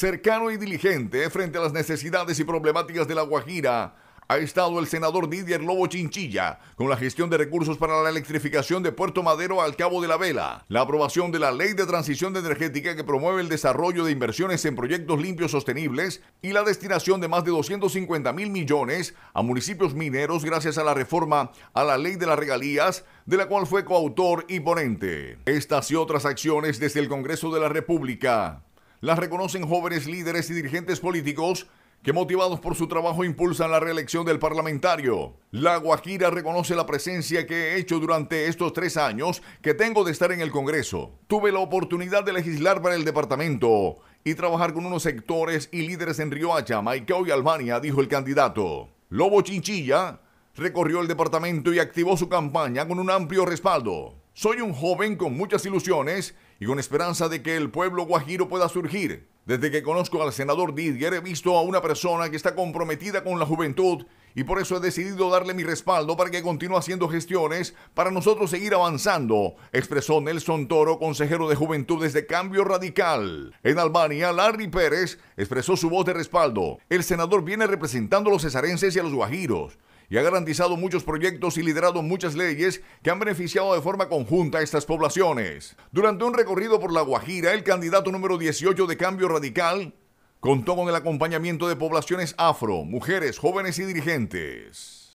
Cercano y diligente frente a las necesidades y problemáticas de La Guajira, ha estado el senador Didier Lobo Chinchilla con la gestión de recursos para la electrificación de Puerto Madero al Cabo de la Vela, la aprobación de la Ley de Transición Energética que promueve el desarrollo de inversiones en proyectos limpios sostenibles y la destinación de más de 250 mil millones a municipios mineros gracias a la reforma a la Ley de las Regalías, de la cual fue coautor y ponente. Estas y otras acciones desde el Congreso de la República las reconocen jóvenes líderes y dirigentes políticos que motivados por su trabajo impulsan la reelección del parlamentario. La Guajira reconoce la presencia que he hecho durante estos tres años que tengo de estar en el Congreso. Tuve la oportunidad de legislar para el departamento y trabajar con unos sectores y líderes en Riohacha, Maicao y Albania, dijo el candidato. Lobo Chinchilla recorrió el departamento y activó su campaña con un amplio respaldo. Soy un joven con muchas ilusiones y con esperanza de que el pueblo guajiro pueda surgir. Desde que conozco al senador Didier he visto a una persona que está comprometida con la juventud y por eso he decidido darle mi respaldo para que continúe haciendo gestiones para nosotros seguir avanzando, expresó Nelson Toro, consejero de Juventudes de Cambio Radical. En Albania, Larry Pérez expresó su voz de respaldo. El senador viene representando a los cesarenses y a los guajiros y ha garantizado muchos proyectos y liderado muchas leyes que han beneficiado de forma conjunta a estas poblaciones. Durante un recorrido por La Guajira, el candidato número 18 de Cambio Radical contó con el acompañamiento de poblaciones afro, mujeres, jóvenes y dirigentes.